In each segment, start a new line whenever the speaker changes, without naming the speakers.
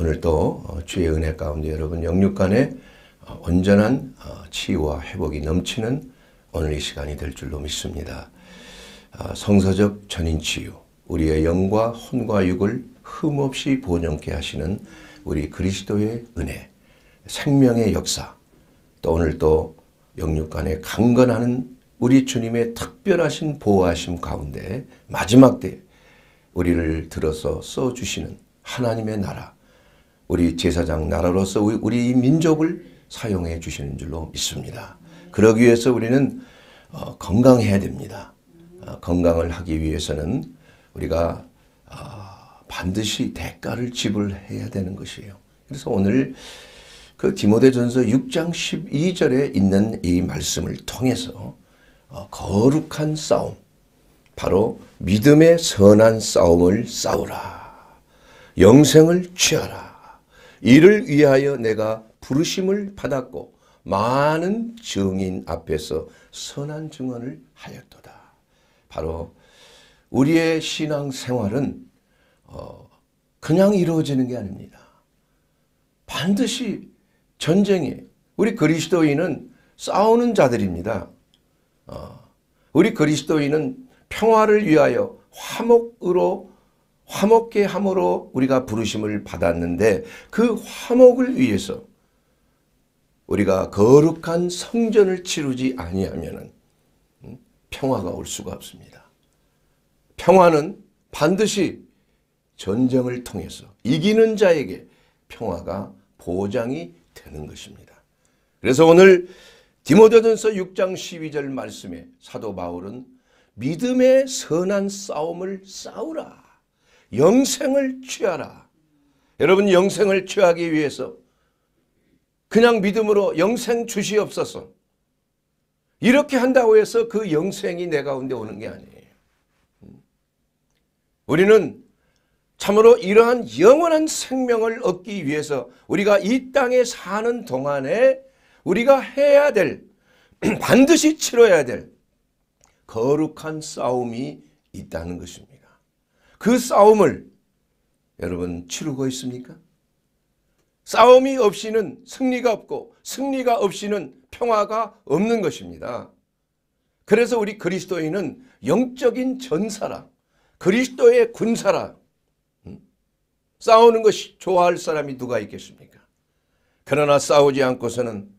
오늘도 어, 주의 은혜 가운데 여러분 영육간에 어, 온전한 어, 치유와 회복이 넘치는 오늘 이 시간이 될 줄로 믿습니다. 성서적 전인치유, 우리의 영과 혼과 육을 흠없이 보존케 하시는 우리 그리스도의 은혜, 생명의 역사, 또 오늘 또 영육간에 강건하는 우리 주님의 특별하신 보호하심 가운데 마지막 때 우리를 들어서 써주시는 하나님의 나라, 우리 제사장 나라로서 우리, 민족을 사용해 주시는 줄로 믿습니다. 그러기 위해서 우리는 어, 건강해야 됩니다. 어, 건강을 하기 위해서는 우리가 아, 반드시 대가를 지불해야 되는 것이에요. 그래서 오늘 그 디모데전서 6장 12절에 있는 이 말씀을 통해서 어, 거룩한 싸움, 바로 믿음의 선한 싸움을 싸우라. 영생을 취하라. 이를 위하여 내가 부르심을 받았고 많은 증인 앞에서 선한 증언을 하였도다. 바로 우리의 신앙 생활은 어, 그냥 이루어지는 게 아닙니다. 반드시 전쟁이 우리 그리스도인은 싸우는 자들입니다. 어, 우리 그리스도인은 평화를 위하여 화목으로 화목케 함으로 우리가 부르심을 받았는데 그 화목을 위해서 우리가 거룩한 성전을 치르지 아니하면은 음, 평화가 올 수가 없습니다. 평화는 반드시 전쟁을 통해서 이기는 자에게 평화가 보장이 되는 것입니다. 그래서 오늘 디모데전서 6장 12절 말씀에 사도 바울은 믿음의 선한 싸움을 싸우라 영생을 취하라. 여러분 영생을 취하기 위해서 그냥 믿음으로 영생 주시옵소서. 이렇게 한다고 해서 그 영생이 내 가운데 오는 게 아니에요. 우리는 참으로 이러한 영원한 생명을 얻기 위해서 우리가 이 땅에 사는 동안에 우리가 해야 될 반드시 치러야 될 거룩한 싸움이 있다는 것입니다. 그 싸움을 여러분 치르고 있습니까? 싸움이 없이는 승리가 없고 승리가 없이는 평화가 없는 것입니다. 그래서 우리 그리스도인은 영적인 전사라 그리스도의 군사라 음? 싸우는 것이 좋아할 사람이 누가 있겠습니까? 그러나 싸우지 않고서는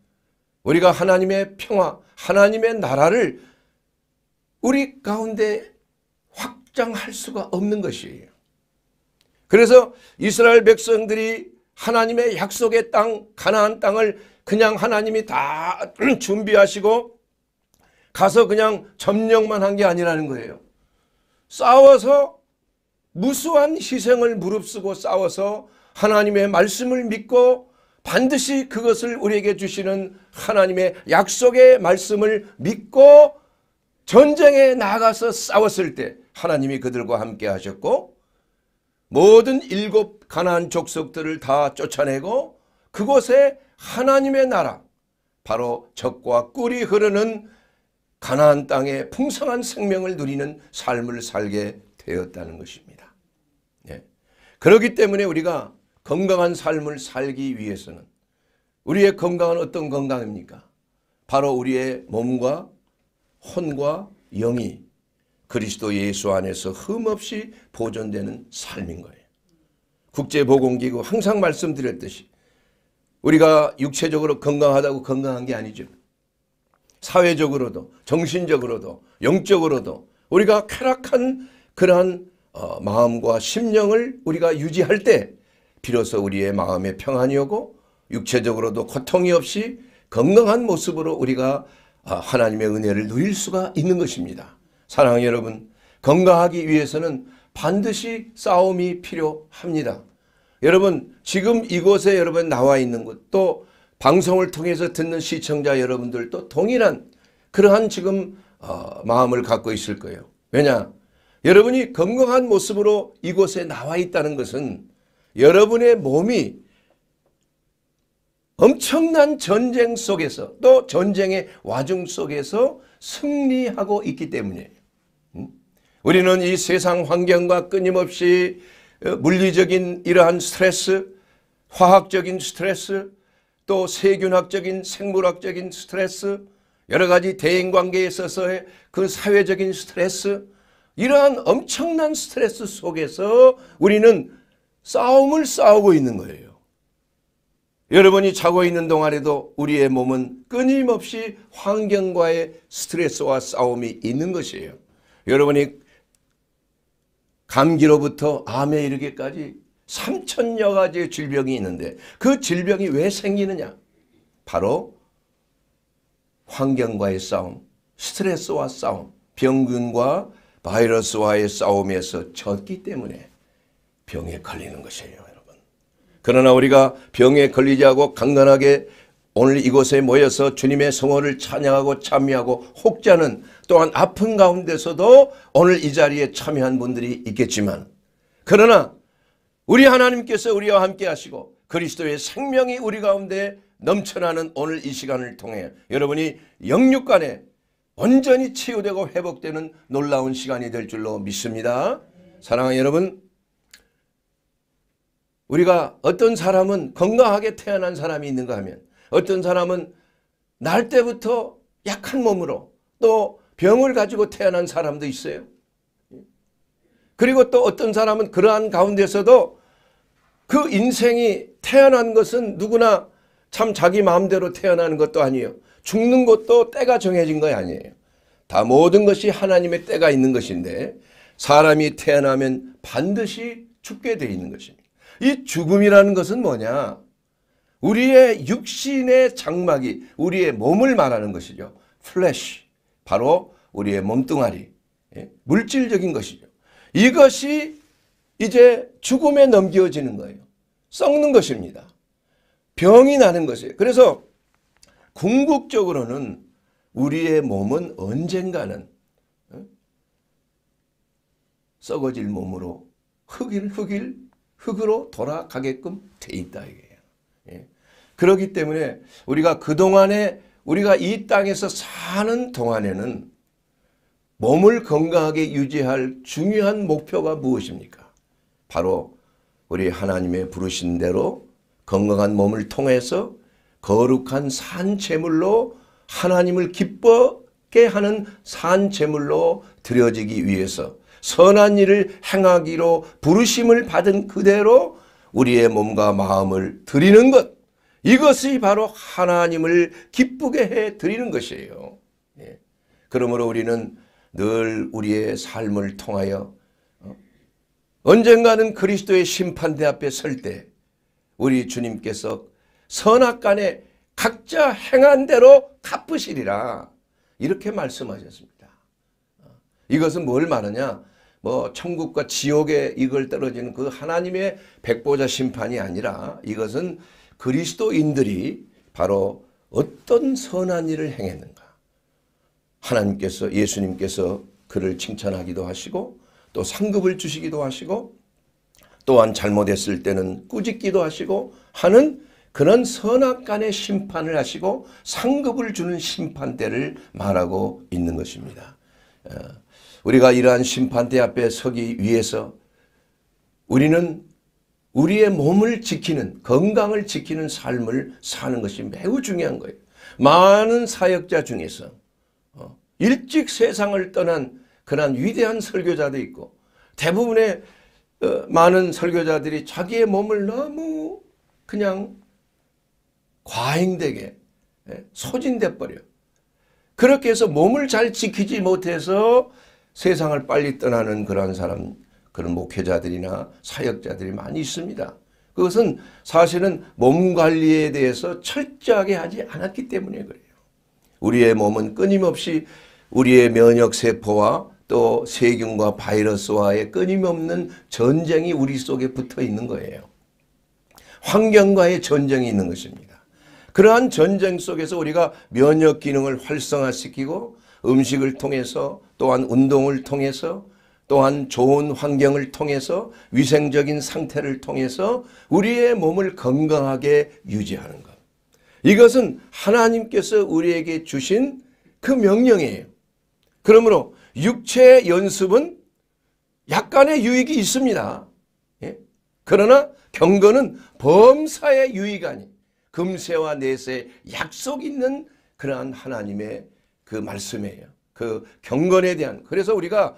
우리가 하나님의 평화, 하나님의 나라를 우리 가운데 확장할 수가 없는 것이에요. 그래서 이스라엘 백성들이 하나님의 약속의 땅 가나안 땅을 그냥 하나님이 다 준비하시고 가서 그냥 점령만 한 게 아니라는 거예요. 싸워서 무수한 희생을 무릅쓰고 싸워서 하나님의 말씀을 믿고 반드시 그것을 우리에게 주시는 하나님의 약속의 말씀을 믿고 전쟁에 나가서 싸웠을 때 하나님이 그들과 함께 하셨고 모든 일곱 가난안 족속들을 다 쫓아내고 그곳에 하나님의 나라 바로 적과 꿀이 흐르는 가난안 땅에 풍성한 생명을 누리는 삶을 살게 되었다는 것입니다. 예. 그렇기 때문에 우리가 건강한 삶을 살기 위해서는 우리의 건강은 어떤 건강입니까? 바로 우리의 몸과 혼과 영이 그리스도 예수 안에서 흠없이 보존되는 삶인 거예요. 국제보건기구 항상 말씀드렸듯이 우리가 육체적으로 건강하다고 건강한 게 아니죠. 사회적으로도 정신적으로도 영적으로도 우리가 쾌락한 그러한 어, 마음과 심령을 우리가 유지할 때 비로소 우리의 마음에 평안이 오고 육체적으로도 고통이 없이 건강한 모습으로 우리가 아, 하나님의 은혜를 누릴 수가 있는 것입니다. 사랑하는 여러분, 건강하기 위해서는 반드시 싸움이 필요합니다. 여러분, 지금 이곳에 여러분 나와 있는 것도 방송을 통해서 듣는 시청자 여러분들도 동일한 그러한 지금 어, 마음을 갖고 있을 거예요. 왜냐? 여러분이 건강한 모습으로 이곳에 나와 있다는 것은 여러분의 몸이 엄청난 전쟁 속에서 또 전쟁의 와중 속에서 승리하고 있기 때문이에요. 음? 우리는 이 세상 환경과 끊임없이 어, 물리적인 이러한 스트레스, 화학적인 스트레스, 또 세균학적인 생물학적인 스트레스, 여러 가지 대인관계에 있어서의 그 사회적인 스트레스, 이러한 엄청난 스트레스 속에서 우리는 싸움을 싸우고 있는 거예요. 여러분이 자고 있는 동안에도 우리의 몸은 끊임없이 환경과의 스트레스와 싸움이 있는 것이에요. 여러분이 감기로부터 암에 이르기까지 3천여 가지의 질병이 있는데 그 질병이 왜 생기느냐? 바로 환경과의 싸움, 스트레스와 싸움, 병균과 바이러스와의 싸움에서 졌기 때문에 병에 걸리는 것이에요. 그러나 우리가 병에 걸리지 않고 강건하게 오늘 이곳에 모여서 주님의 성원을 찬양하고 참여하고 혹자는 또한 아픈 가운데서도 오늘 이 자리에 참여한 분들이 있겠지만 그러나 우리 하나님께서 우리와 함께 하시고 그리스도의 생명이 우리 가운데 넘쳐나는 오늘 이 시간을 통해 여러분이 영육간에 온전히 치유되고 회복되는 놀라운 시간이 될 줄로 믿습니다. 사랑하는 여러분 우리가 어떤 사람은 건강하게 태어난 사람이 있는가 하면 어떤 사람은 날 때부터 약한 몸으로 또 병을 가지고 태어난 사람도 있어요. 그리고 또 어떤 사람은 그러한 가운데서도 그 인생이 태어난 것은 누구나 참 자기 마음대로 태어나는 것도 아니에요. 죽는 것도 때가 정해진 거 아니에요. 다 모든 것이 하나님의 때가 있는 것인데 사람이 태어나면 반드시 죽게 돼 있는 것입니다. 이 죽음이라는 것은 뭐냐? 우리의 육신의 장막이 우리의 몸을 말하는 것이죠. 플래시. 바로 우리의 몸뚱아리. 예? 물질적인 것이죠. 이것이 이제 죽음에 넘겨지는 거예요. 썩는 것입니다. 병이 나는 것이에요. 그래서 궁극적으로는 우리의 몸은 언젠가는 썩어질 몸으로 흙일흙일 흙으로 돌아가게끔 돼 있다 이게. 예. 그렇기 때문에 우리가 그동안에 우리가 이 땅에서 사는 동안에는 몸을 건강하게 유지할 중요한 목표가 무엇입니까? 바로 우리 하나님의 부르신 대로 건강한 몸을 통해서 거룩한 산재물로 하나님을 기뻐게 하는 산재물로 드려지기 위해서 선한 일을 행하기로 부르심을 받은 그대로 우리의 몸과 마음을 드리는 것 이것이 바로 하나님을 기쁘게 해 드리는 것이에요. 예. 그러므로 우리는 늘 우리의 삶을 통하여 어, 언젠가는 그리스도의 심판대 앞에 설 때 우리 주님께서 선악간에 각자 행한 대로 갚으시리라 이렇게 말씀하셨습니다. 어, 이것은 뭘 말하냐? 뭐 천국과 지옥의 이걸 떨어지는 그 하나님의 백보자 심판이 아니라 이것은 그리스도인들이 바로 어떤 선한 일을 행했는가. 하나님께서 예수님께서 그를 칭찬하기도 하시고 또 상급을 주시기도 하시고 또한 잘못했을 때는 꾸짖기도 하시고 하는 그런 선악간의 심판을 하시고 상급을 주는 심판대를 말하고 있는 것입니다. 어, 우리가 이러한 심판대 앞에 서기 위해서 우리는 우리의 몸을 지키는 건강을 지키는 삶을 사는 것이 매우 중요한 거예요. 많은 사역자 중에서 어, 일찍 세상을 떠난 그런 위대한 설교자도 있고 대부분의 어, 많은 설교자들이 자기의 몸을 너무 그냥 과잉되게 예, 소진돼 버려. 그렇게 해서 몸을 잘 지키지 못해서 세상을 빨리 떠나는 그러한 사람, 그런 목회자들이나 사역자들이 많이 있습니다. 그것은 사실은 몸 관리에 대해서 철저하게 하지 않았기 때문에 그래요. 우리의 몸은 끊임없이 우리의 면역세포와 또 세균과 바이러스와의 끊임없는 전쟁이 우리 속에 붙어 있는 거예요. 환경과의 전쟁이 있는 것입니다. 그러한 전쟁 속에서 우리가 면역 기능을 활성화시키고 음식을 통해서 또한 운동을 통해서 또한 좋은 환경을 통해서 위생적인 상태를 통해서 우리의 몸을 건강하게 유지하는 것. 이것은 하나님께서 우리에게 주신 그 명령이에요. 그러므로 육체의 연습은 약간의 유익이 있습니다. 예? 그러나 경건은 범사의 유익 아니 금세와 내세 약속 있는 그러한 하나님의 그 말씀이에요. 그 경건에 대한 그래서 우리가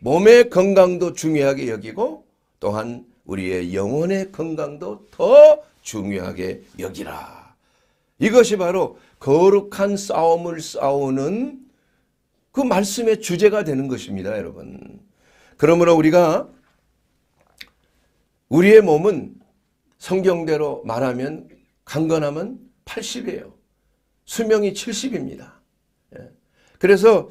몸의 건강도 중요하게 여기고 또한 우리의 영혼의 건강도 더 중요하게 여기라. 이것이 바로 거룩한 싸움을 싸우는 그 말씀의 주제가 되는 것입니다, 여러분. 그러므로 우리가 우리의 몸은 성경대로 말하면 강건하면 80이에요. 수명이 70입니다. 그래서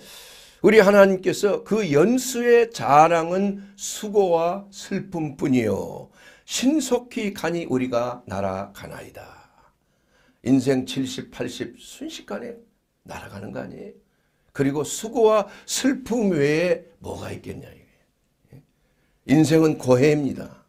우리 하나님께서 그 연수의 자랑은 수고와 슬픔뿐이요 신속히 가니 우리가 날아가나이다. 인생 70, 80 순식간에 날아가는 거 아니에요? 그리고 수고와 슬픔 외에 뭐가 있겠냐 이게. 인생은 고해입니다.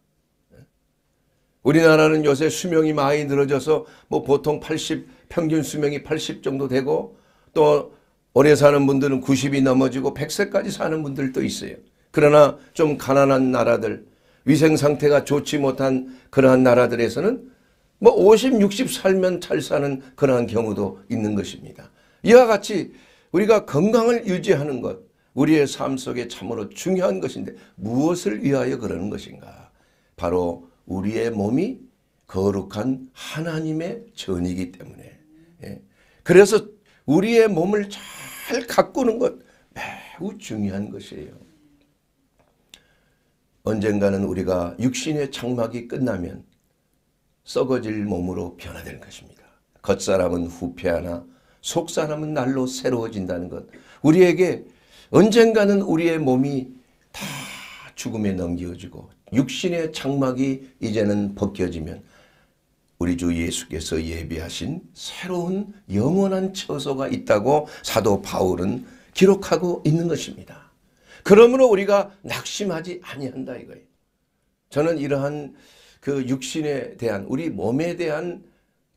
우리나라는 요새 수명이 많이 늘어져서 뭐 보통 80 평균 수명이 80 정도 되고 또 오래 사는 분들은 90이 넘어지고 100세까지 사는 분들도 있어요. 그러나 좀 가난한 나라들, 위생 상태가 좋지 못한 그러한 나라들에서는 뭐 50, 60 살면 잘 사는 그러한 경우도 있는 것입니다. 이와 같이 우리가 건강을 유지하는 것, 우리의 삶 속에 참으로 중요한 것인데 무엇을 위하여 그러는 것인가? 바로 우리의 몸이 거룩한 하나님의 전이기 때문에. 예. 그래서 우리의 몸을 잘잘 가꾸는 것 매우 중요한 것이에요. 언젠가는 우리가 육신의 장막이 끝나면 썩어질 몸으로 변화될 것입니다. 겉사람은 후패하나 속사람은 날로 새로워진다는 것. 우리에게 언젠가는 우리의 몸이 다 죽음에 넘겨지고 육신의 장막이 이제는 벗겨지면 우리 주 예수께서 예비하신 새로운 영원한 처소가 있다고 사도 바울은 기록하고 있는 것입니다. 그러므로 우리가 낙심하지 아니한다 이거예요. 저는 이러한 그 육신에 대한 우리 몸에 대한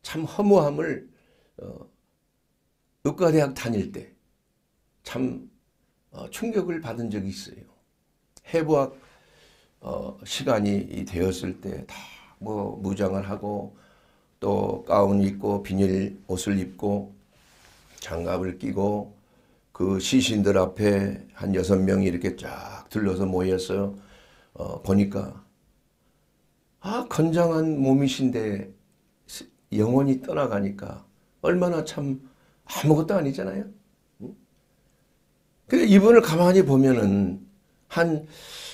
참 허무함을 어, 의과대학 다닐 때참 어, 충격을 받은 적이 있어요. 해부학 어, 시간이 되었을 때 다 뭐 무장을 하고 또 가운 입고 비닐 옷을 입고 장갑을 끼고 그 시신들 앞에 한 여섯 명이 이렇게 쫙 들러서 모였어요. 어, 보니까 아 건장한 몸이신데 영원히 떠나가니까 얼마나 참 아무것도 아니잖아요. 근데 이분을 가만히 보면은 한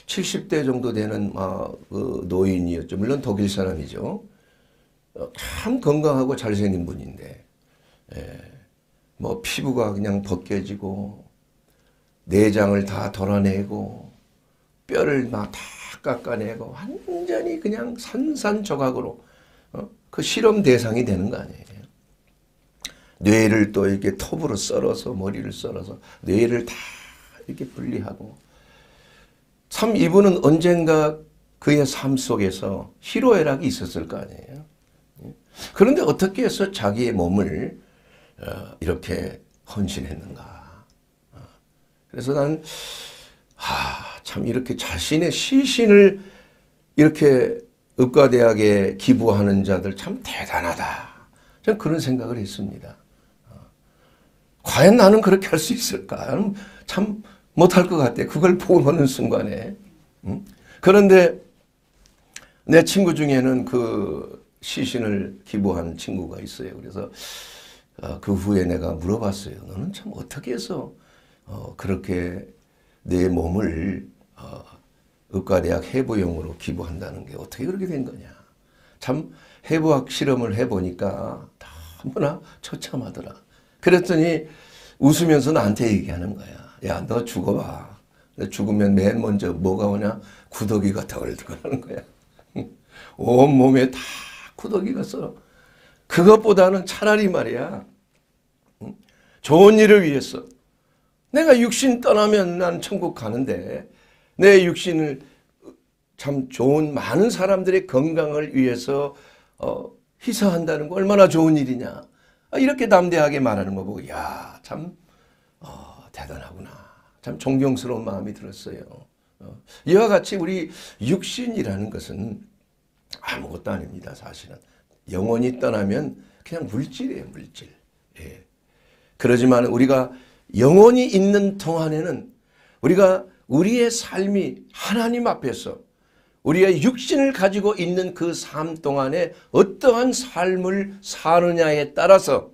70대 정도 되는 아, 그 노인이었죠. 물론 독일 사람이죠. 어, 참 건강하고 잘생긴 분인데 예, 뭐 피부가 그냥 벗겨지고 내장을 다 덜어내고 뼈를 막 다 깎아내고 완전히 그냥 산산조각으로 어? 그 실험 대상이 되는 거 아니에요. 뇌를 또 이렇게 톱으로 썰어서 머리를 썰어서 뇌를 다 이렇게 분리하고 참 이분은 언젠가 그의 삶 속에서 희로애락이 있었을 거 아니에요. 그런데 어떻게 해서 자기의 몸을 어, 이렇게 헌신했는가. 어. 그래서 난, 아, 참 이렇게 자신의 시신을 이렇게 의과대학에 기부하는 자들 참 대단하다. 저는 그런 생각을 했습니다. 어. 과연 나는 그렇게 할 수 있을까? 참 못할 것 같아. 그걸 보는 순간에. 응? 음? 그런데 내 친구 중에는 그 시신을 기부한 친구가 있어요. 그래서 어, 그 후에 내가 물어봤어요. 너는 참 어떻게 해서 어, 그렇게 내 몸을 어, 의과대학 해부용으로 기부한다는 게 어떻게 그렇게 된 거냐. 참 해부학 실험을 해보니까 너무나 처참하더라. 그랬더니 웃으면서 나한테 얘기하는 거야. 야, 너 죽어봐. 죽으면 맨 먼저 뭐가 오냐? 구더기가 덜 들어가는 거야. 온몸에 다 부덕이겠어. 그것보다는 차라리 말이야. 좋은 일을 위해서. 내가 육신 떠나면 난 천국 가는데 내 육신을 참 좋은 많은 사람들의 건강을 위해서 어, 희사한다는 거 얼마나 좋은 일이냐. 아, 이렇게 담대하게 말하는 거 보고 야, 참 어, 대단하구나. 참 존경스러운 마음이 들었어요. 어, 이와 같이 우리 육신이라는 것은 아무것도 아닙니다. 사실은 영혼이 떠나면 그냥 물질이에요. 물질. 예. 그러지만 우리가 영혼이 있는 동안에는 우리가 우리의 삶이 하나님 앞에서 우리의 육신을 가지고 있는 그 삶 동안에 어떠한 삶을 사느냐에 따라서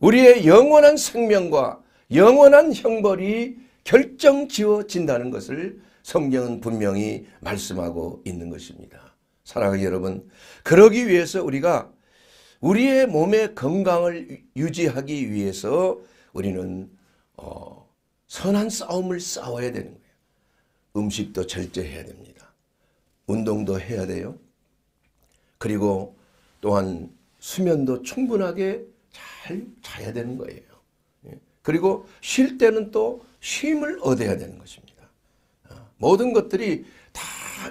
우리의 영원한 생명과 영원한 형벌이 결정 지어진다는 것을 성경은 분명히 말씀하고 있는 것입니다. 사랑하는 여러분, 그러기 위해서 우리가 우리의 몸의 건강을 유지하기 위해서 우리는 어, 선한 싸움을 싸워야 되는 거예요. 음식도 절제해야 됩니다. 운동도 해야 돼요. 그리고 또한 수면도 충분하게 잘 자야 되는 거예요. 예. 그리고 쉴 때는 또 쉼을 얻어야 되는 것입니다. 어, 모든 것들이 다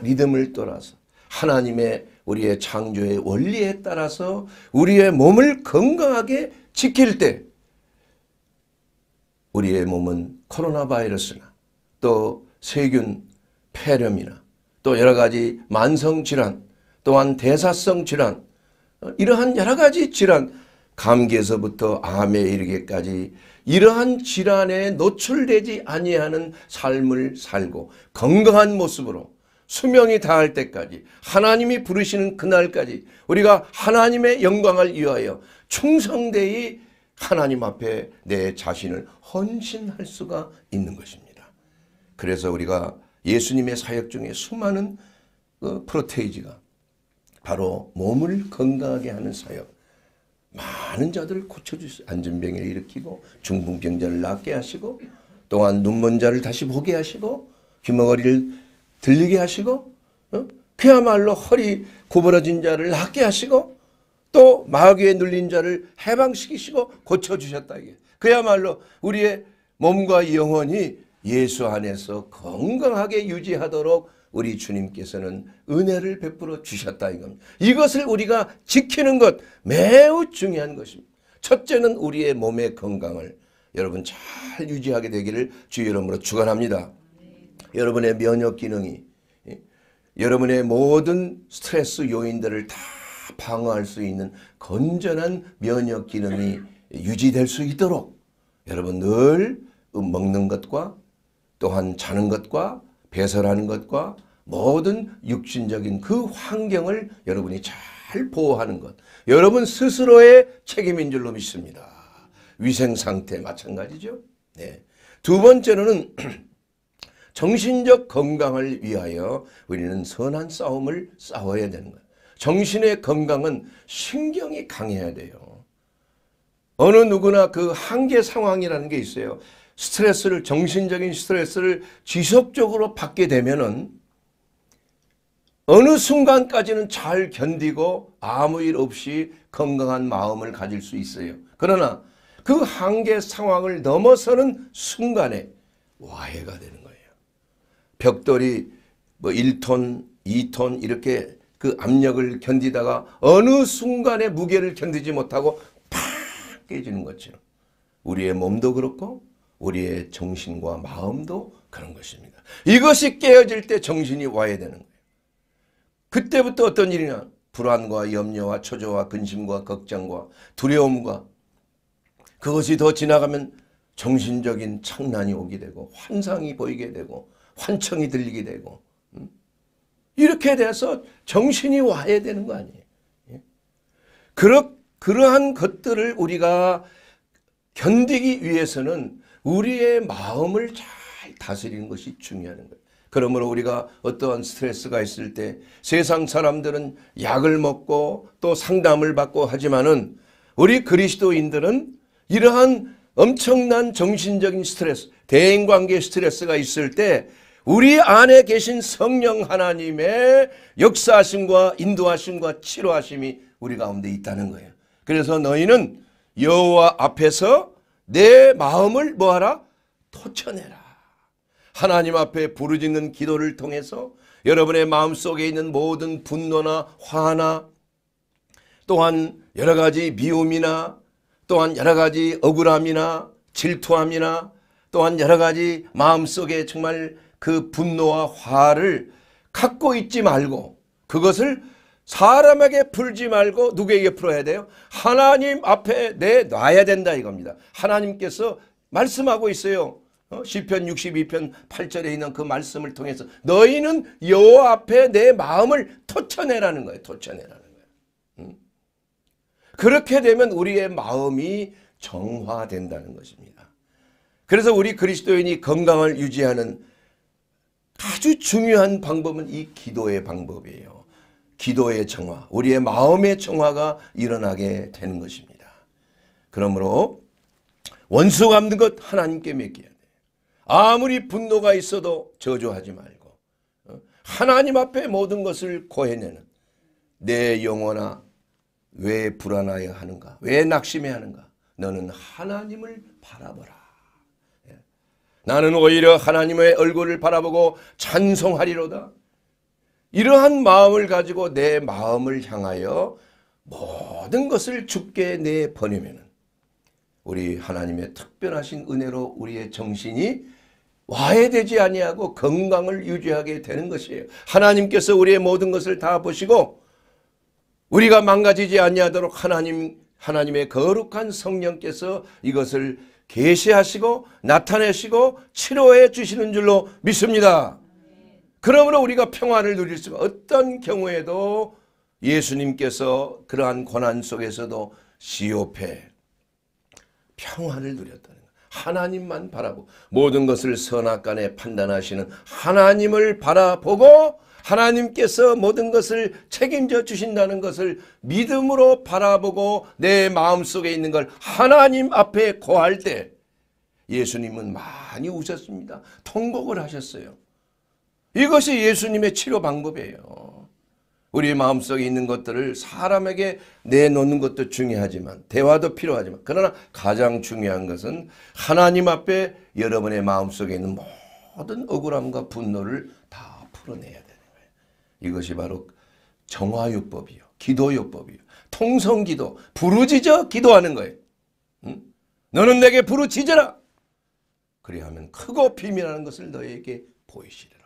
리듬을 떠나서 하나님의 우리의 창조의 원리에 따라서 우리의 몸을 건강하게 지킬 때 우리의 몸은 코로나 바이러스나 또 세균, 폐렴이나 또 여러 가지 만성 질환 또한 대사성 질환 이러한 여러 가지 질환 감기에서부터 암에 이르기까지 이러한 질환에 노출되지 아니하는 삶을 살고 건강한 모습으로 수명이 다할 때까지 하나님이 부르시는 그날까지 우리가 하나님의 영광을 위하여 충성되이 하나님 앞에 내 자신을 헌신할 수가 있는 것입니다. 그래서 우리가 예수님의 사역 중에 수많은 그 프로테이지가 바로 몸을 건강하게 하는 사역. 많은 자들을 고쳐주시 안전병을 일으키고 중풍병자를 낫게 하시고 또한 눈먼 자를 다시 보게 하시고 귀머거리를 들리게 하시고 어? 그야말로 허리 구부러진 자를 낫게 하시고 또 마귀에 눌린 자를 해방시키시고 고쳐주셨다. 이게. 그야말로 우리의 몸과 영혼이 예수 안에서 건강하게 유지하도록 우리 주님께서는 은혜를 베풀어 주셨다 이겁니다. 이것을 우리가 지키는 것 매우 중요한 것입니다. 첫째는 우리의 몸의 건강을 여러분 잘 유지하게 되기를 주의 이름으로 축원합니다. 여러분의 면역 기능이 예, 여러분의 모든 스트레스 요인들을 다 방어할 수 있는 건전한 면역 기능이 유지될 수 있도록 여러분 늘 음 먹는 것과 또한 자는 것과 배설하는 것과 모든 육신적인 그 환경을 여러분이 잘 보호하는 것 여러분 스스로의 책임인 줄로 믿습니다. 위생 상태 마찬가지죠. 네. 두 번째로는 정신적 건강을 위하여 우리는 선한 싸움을 싸워야 되는 거예요. 정신의 건강은 신경이 강해야 돼요. 어느 누구나 그 한계 상황이라는 게 있어요. 스트레스를 정신적인 스트레스를 지속적으로 받게 되면은 어느 순간까지는 잘 견디고 아무 일 없이 건강한 마음을 가질 수 있어요. 그러나 그 한계 상황을 넘어서는 순간에 와해가 되는 거예요. 벽돌이 뭐 1톤, 2톤 이렇게 그 압력을 견디다가 어느 순간에 무게를 견디지 못하고 팍 깨지는 것처럼 우리의 몸도 그렇고 우리의 정신과 마음도 그런 것입니다. 이것이 깨어질 때 정신이 와야 되는 거예요. 그때부터 어떤 일이냐? 불안과 염려와 초조와 근심과 걱정과 두려움과 그것이 더 지나가면 정신적인 창난이 오게 되고 환상이 보이게 되고 환청이 들리게 되고 음? 이렇게 돼서 정신이 와야 되는 거 아니에요. 예? 그러한 것들을 우리가 견디기 위해서는 우리의 마음을 잘 다스리는 것이 중요한 거예요. 그러므로 우리가 어떠한 스트레스가 있을 때 세상 사람들은 약을 먹고 또 상담을 받고 하지만은 우리 그리스도인들은 이러한 엄청난 정신적인 스트레스, 대인관계 스트레스가 있을 때 우리 안에 계신 성령 하나님의 역사하심과 인도하심과 치료하심이 우리 가운데 있다는 거예요. 그래서 너희는 여호와 앞에서 내 마음을 뭐하라? 토쳐내라. 하나님 앞에 부르짖는 기도를 통해서 여러분의 마음속에 있는 모든 분노나 화나 또한 여러 가지 미움이나 또한 여러 가지 억울함이나 질투함이나 또한 여러 가지 마음속에 정말 그 분노와 화를 갖고 있지 말고 그것을 사람에게 풀지 말고 누구에게 풀어야 돼요? 하나님 앞에 내놔야 된다 이겁니다. 하나님께서 말씀하고 있어요. 어? 시편 62편 8절에 있는 그 말씀을 통해서 너희는 여호와 앞에 내 마음을 토쳐내라는 거예요. 토쳐내라는 거예요. 음? 그렇게 되면 우리의 마음이 정화된다는 것입니다. 그래서 우리 그리스도인이 건강을 유지하는 아주 중요한 방법은 이 기도의 방법이에요. 기도의 정화, 우리의 마음의 정화가 일어나게 되는 것입니다. 그러므로 원수 갚는 것 하나님께 맡겨야 돼요. 아무리 분노가 있어도 저주하지 말고 어? 하나님 앞에 모든 것을 고해내는 내 영혼아 왜 불안하여 하는가 왜 낙심해 하는가 너는 하나님을 바라보라. 나는 오히려 하나님의 얼굴을 바라보고 찬송하리로다. 이러한 마음을 가지고 내 마음을 향하여 모든 것을 죽게 내버리면 우리 하나님의 특별하신 은혜로 우리의 정신이 와해되지 아니하고 건강을 유지하게 되는 것이에요. 하나님께서 우리의 모든 것을 다 보시고 우리가 망가지지 아니하도록 하나님 하나님의 거룩한 성령께서 이것을 계시하시고 나타내시고 치료해 주시는 줄로 믿습니다. 그러므로 우리가 평화를 누릴 수가 어떤 경우에도 예수님께서 그러한 고난 속에서도 시오페 평화를 누렸다는 것. 하나님만 바라보고 모든 것을 선악간에 판단하시는 하나님을 바라보고 하나님께서 모든 것을 책임져 주신다는 것을 믿음으로 바라보고 내 마음속에 있는 걸 하나님 앞에 고할 때 예수님은 많이 우셨습니다. 통곡을 하셨어요. 이것이 예수님의 치료 방법이에요. 우리 마음속에 있는 것들을 사람에게 내놓는 것도 중요하지만 대화도 필요하지만 그러나 가장 중요한 것은 하나님 앞에 여러분의 마음속에 있는 모든 억울함과 분노를 다 풀어내야 돼요. 이것이 바로 정화요법이요. 기도요법이요. 통성기도, 부르짖어 기도하는 거예요. 응? 너는 내게 부르짖어라. 그리하면 크고 비밀하는 것을 너에게 보이시리라.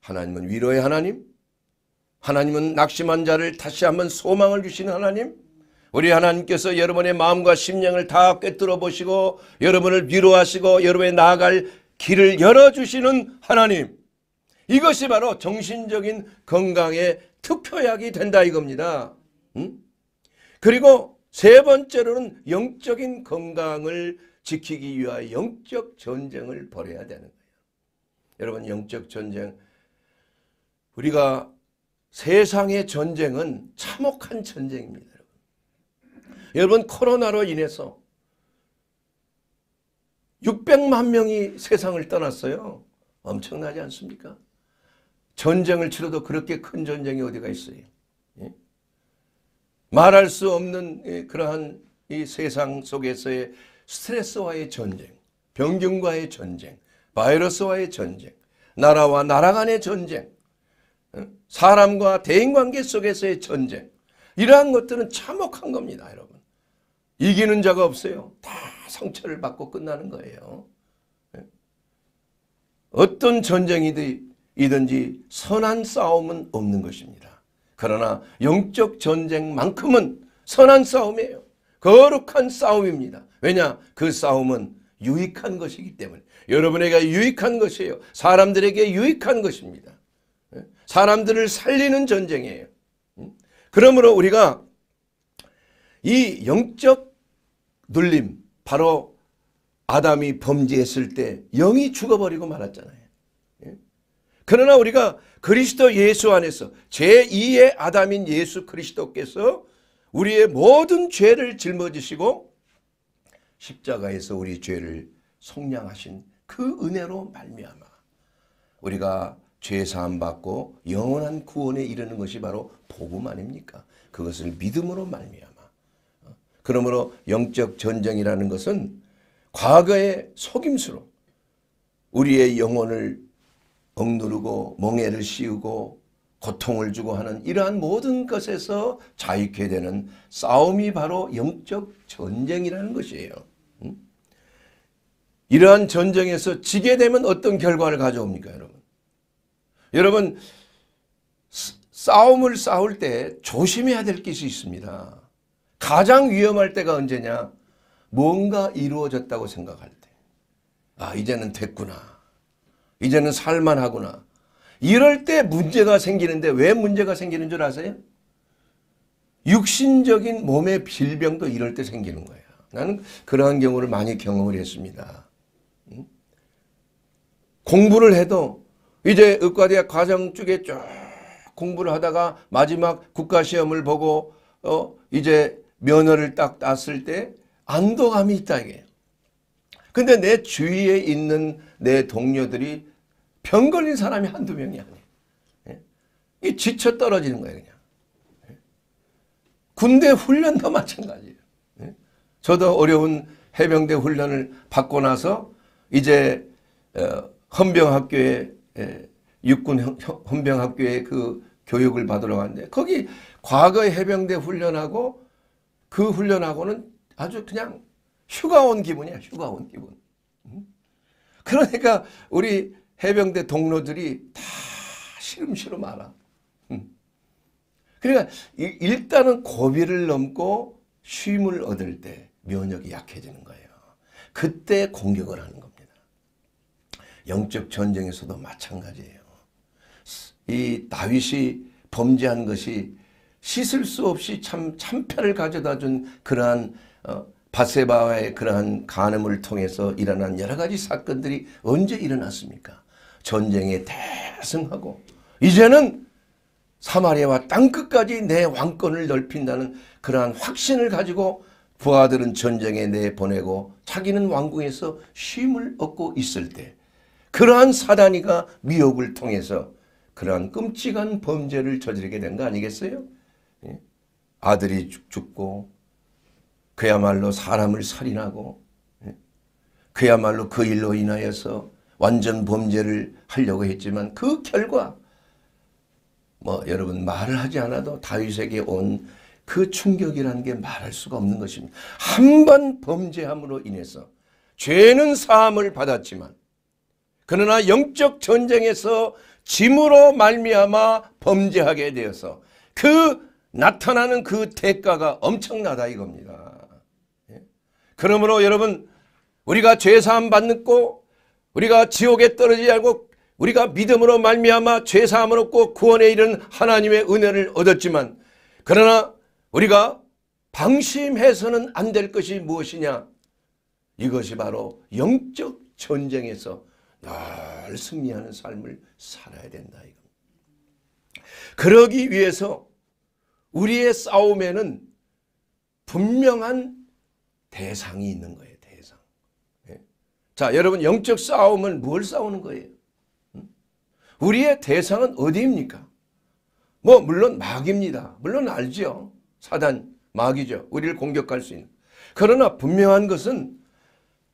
하나님은 위로의 하나님, 하나님은 낙심한 자를 다시 한번 소망을 주시는 하나님, 우리 하나님께서 여러분의 마음과 심령을 다 꿰뚫어 보시고 여러분을 위로하시고 여러분의 나아갈 길을 열어주시는 하나님 이것이 바로 정신적인 건강의 투표약이 된다 이겁니다. 음? 그리고 세 번째로는 영적인 건강을 지키기 위하여 영적 전쟁을 벌여야 되는 거예요. 여러분 영적 전쟁 우리가 세상의 전쟁은 참혹한 전쟁입니다. 여러분, 여러분 코로나로 인해서 600만 명이 세상을 떠났어요. 엄청나지 않습니까? 전쟁을 치러도 그렇게 큰 전쟁이 어디가 있어요. 예? 말할 수 없는 예, 그러한 이 세상 속에서의 스트레스와의 전쟁, 병균과의 전쟁, 바이러스와의 전쟁, 나라와 나라 간의 전쟁, 어? 사람과 대인관계 속에서의 전쟁 이러한 것들은 참혹한 겁니다. 여러분. 이기는 자가 없어요. 다 상처를 받고 끝나는 거예요. 예? 어떤 전쟁이든 이든지 선한 싸움은 없는 것입니다. 그러나 영적 전쟁만큼은 선한 싸움이에요. 거룩한 싸움입니다. 왜냐? 그 싸움은 유익한 것이기 때문에 여러분에게 유익한 것이에요. 사람들에게 유익한 것입니다. 예? 사람들을 살리는 전쟁이에요. 음? 그러므로 우리가 이 영적 눌림 바로 아담이 범죄했을 때 영이 죽어버리고 말았잖아요. 그러나 우리가 그리스도 예수 안에서 제2의 아담인 예수 그리스도께서 우리의 모든 죄를 짊어지시고 십자가에서 우리 죄를 속량하신 그 은혜로 말미암아 우리가 죄 사함 받고 영원한 구원에 이르는 것이 바로 복음 아닙니까? 그것을 믿음으로 말미암아. 그러므로 영적 전쟁이라는 것은 과거의 속임수로 우리의 영혼을 억누르고 멍해를 씌우고 고통을 주고 하는 이러한 모든 것에서 자유케 되는 싸움이 바로 영적 전쟁이라는 것이에요. 음? 이러한 전쟁에서 지게 되면 어떤 결과를 가져옵니까 여러분? 여러분 싸움을 싸울 때 조심해야 될 것이 있습니다. 가장 위험할 때가 언제냐? 뭔가 이루어졌다고 생각할 때. 아 이제는 됐구나. 이제는 살만하구나. 이럴 때 문제가 생기는데 왜 문제가 생기는 줄 아세요? 육신적인 몸의 질병도 이럴 때 생기는 거예요. 나는 그러한 경우를 많이 경험을 했습니다. 공부를 해도 이제 의과대학 과정 쪽에 쭉 공부를 하다가 마지막 국가시험을 보고 어 이제 면허를 딱 땄을 때 안도감이 있다 이게. 근데 내 주위에 있는 내 동료들이 병 걸린 사람이 한두 명이 아니에요. 예? 지쳐 떨어지는 거예요, 그냥. 예? 군대 훈련도 마찬가지예요. 예? 저도 어려운 해병대 훈련을 받고 나서 이제 어, 헌병학교에 예, 육군 헌병학교에 그 교육을 받으러 갔는데 거기 과거 해병대 훈련하고 그 훈련하고는 아주 그냥 휴가 온 기분이야 휴가 온 기분 음? 그러니까 우리 해병대 동료들이 다 시름시름 알아. 음. 그러니까 일단은 고비를 넘고 쉼을 얻을 때 면역이 약해지는 거예요. 그때 공격을 하는 겁니다. 영적 전쟁에서도 마찬가지예요. 이 다윗이 범죄한 것이 씻을 수 없이 참 참패를 가져다 준 그러한 어, 바세바와의 그러한 간음을 통해서 일어난 여러 가지 사건들이 언제 일어났습니까? 전쟁에 대승하고 이제는 사마리아와 땅끝까지 내 왕권을 넓힌다는 그러한 확신을 가지고 부하들은 전쟁에 내보내고 자기는 왕궁에서 쉼을 얻고 있을 때 그러한 사단이가 미혹을 통해서 그러한 끔찍한 범죄를 저지르게 된 거 아니겠어요? 예? 아들이 죽고 그야말로 사람을 살인하고 예? 그야말로 그 일로 인하여서 완전 범죄를 하려고 했지만 그 결과 뭐 여러분 말을 하지 않아도 다윗에게 온 그 충격이라는 게 말할 수가 없는 것입니다. 한 번 범죄함으로 인해서 죄는 사함을 받았지만 그러나 영적 전쟁에서 짐으로 말미암아 범죄하게 되어서 그 나타나는 그 대가가 엄청나다 이겁니다. 예? 그러므로 여러분 우리가 죄 사함 받고 우리가 지옥에 떨어지지 않고 우리가 믿음으로 말미암아 죄사함을 얻고 구원에 이른 하나님의 은혜를 얻었지만 그러나 우리가 방심해서는 안 될 것이 무엇이냐 이것이 바로 영적 전쟁에서 늘 승리하는 삶을 살아야 된다 이겁 그러기 위해서 우리의 싸움에는 분명한 대상이 있는 거예요. 자, 여러분 영적 싸움은 뭘 싸우는 거예요? 우리의 대상은 어디입니까? 뭐 물론 마귀입니다. 물론 알지 사단 마귀죠. 우리를 공격할 수 있는. 그러나 분명한 것은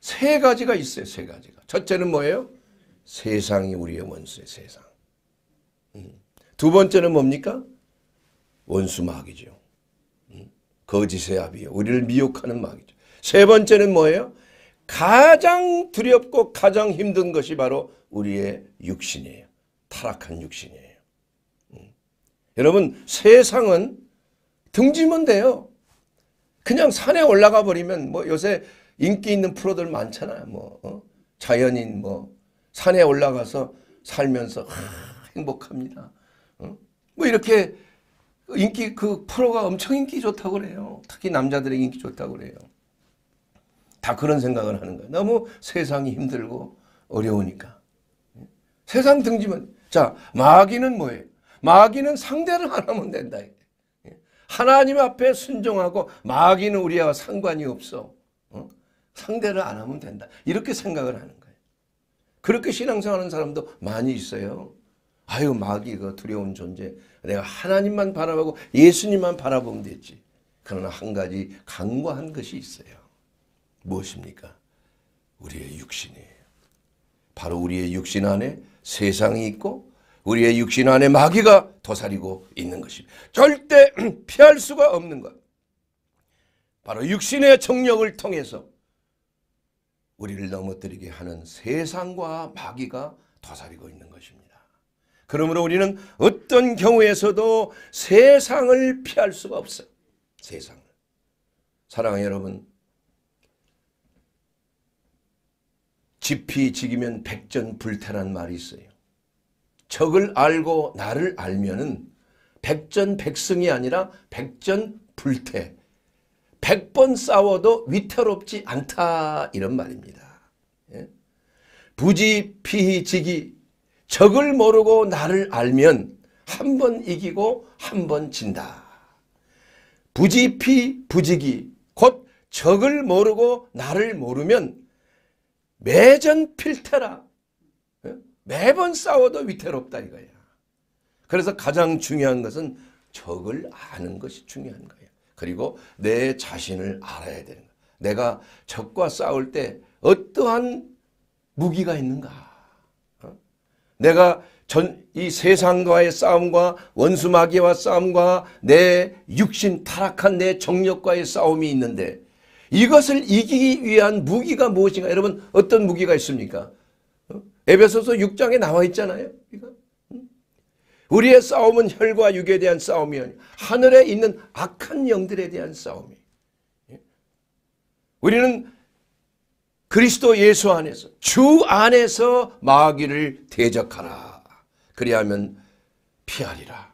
세 가지가 있어요. 세 가지가. 첫째는 뭐예요? 세상이 우리의 원수예 세상. 두 번째는 뭡니까? 원수 마귀죠. 거짓의 압이요. 우리를 미혹하는 마귀죠. 세 번째는 뭐예요? 가장 두렵고 가장 힘든 것이 바로 우리의 육신이에요. 타락한 육신이에요. 음. 여러분 세상은 등지면 돼요. 그냥 산에 올라가 버리면 뭐 요새 인기 있는 프로들 많잖아요. 뭐 어? 자연인 뭐 산에 올라가서 살면서 하, 행복합니다. 어? 뭐 이렇게 인기 그 프로가 엄청 인기 좋다고 그래요. 특히 남자들의 인기 좋다고 그래요. 다 그런 생각을 하는 거예요. 너무 세상이 힘들고 어려우니까. 세상 등지면 자 마귀는 뭐예요? 마귀는 상대를 안 하면 된다. 하나님 앞에 순종하고 마귀는 우리와 상관이 없어. 어? 상대를 안 하면 된다. 이렇게 생각을 하는 거예요. 그렇게 신앙생활하는 사람도 많이 있어요. 아유 마귀가 그 두려운 존재. 내가 하나님만 바라보고 예수님만 바라보면 되지. 그러나 한 가지 강구한 것이 있어요. 무엇입니까? 우리의 육신이에요. 바로 우리의 육신 안에 세상이 있고 우리의 육신 안에 마귀가 도사리고 있는 것입니다. 절대 피할 수가 없는 것. 바로 육신의 정력을 통해서 우리를 넘어뜨리게 하는 세상과 마귀가 도사리고 있는 것입니다. 그러므로 우리는 어떤 경우에서도 세상을 피할 수가 없어요. 세상을. 사랑하는 여러분, 지피 지기면 백전불태란 말이 있어요. 적을 알고 나를 알면은 백전백승이 아니라 백전불태. 백번 싸워도 위태롭지 않다 이런 말입니다. 예? 부지 피지기 적을 모르고 나를 알면 한 번 이기고 한 번 진다. 부지 피 부지기 곧 적을 모르고 나를 모르면 매전 필테라. 예? 매번 싸워도 위태롭다 이거야. 그래서 가장 중요한 것은 적을 아는 것이 중요한 거야. 그리고 내 자신을 알아야 되는 거야. 내가 적과 싸울 때 어떠한 무기가 있는가. 어? 내가 전, 이 세상과의 싸움과 원수마귀와 싸움과 내 육신 타락한 내 정력과의 싸움이 있는데 이것을 이기기 위한 무기가 무엇인가? 여러분 어떤 무기가 있습니까? 어? 에베소서 6장에 나와 있잖아요. 우리의 싸움은 혈과 육에 대한 싸움이 아니 하늘에 있는 악한 영들에 대한 싸움이. 예? 우리는 그리스도 예수 안에서 주 안에서 마귀를 대적하라. 그리하면 피하리라.